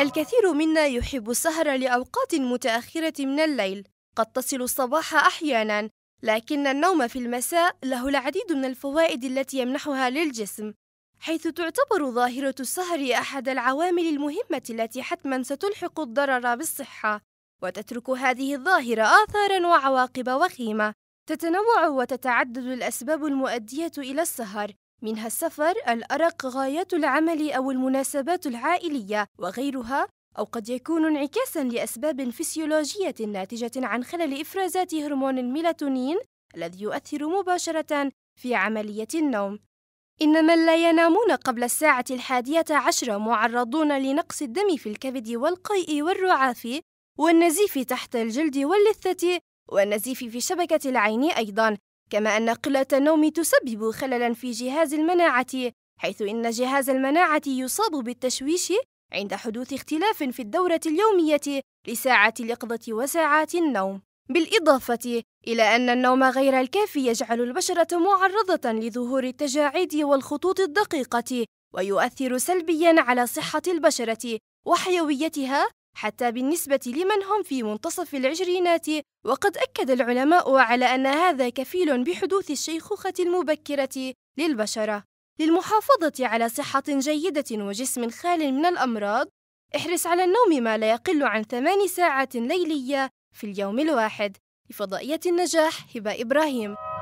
الكثير منا يحب السهر لأوقات متأخرة من الليل قد تصل الصباح أحيانا لكن النوم في المساء له العديد من الفوائد التي يمنحها للجسم حيث تعتبر ظاهرة السهر أحد العوامل المهمة التي حتما ستلحق الضرر بالصحة وتترك هذه الظاهرة آثارا وعواقب وخيمة تتنوع وتتعدد الأسباب المؤدية إلى السهر منها السفر الأرق غايات العمل أو المناسبات العائلية وغيرها أو قد يكون انعكاسا لأسباب فسيولوجية ناتجة عن خلل إفرازات هرمون الميلاتونين الذي يؤثر مباشرة في عملية النوم إن من لا ينامون قبل الساعة الحادية عشرة معرضون لنقص الدم في الكبد والقيء والرعاف والنزيف تحت الجلد واللثة والنزيف في شبكة العين أيضا كما أن قلة النوم تسبب خللا في جهاز المناعة حيث إن جهاز المناعة يصاب بالتشويش عند حدوث اختلاف في الدورة اليومية لساعة اليقظة وساعات النوم بالإضافة إلى أن النوم غير الكافي يجعل البشرة معرضة لظهور التجاعيد والخطوط الدقيقة ويؤثر سلبياً على صحة البشرة وحيويتها حتى بالنسبة لمن هم في منتصف العشرينات وقد أكد العلماء على أن هذا كفيل بحدوث الشيخوخة المبكرة للبشرة للمحافظة على صحة جيدة وجسم خال من الأمراض احرص على النوم ما لا يقل عن ثمان ساعات ليلية في اليوم الواحد لفضائية النجاح هبة إبراهيم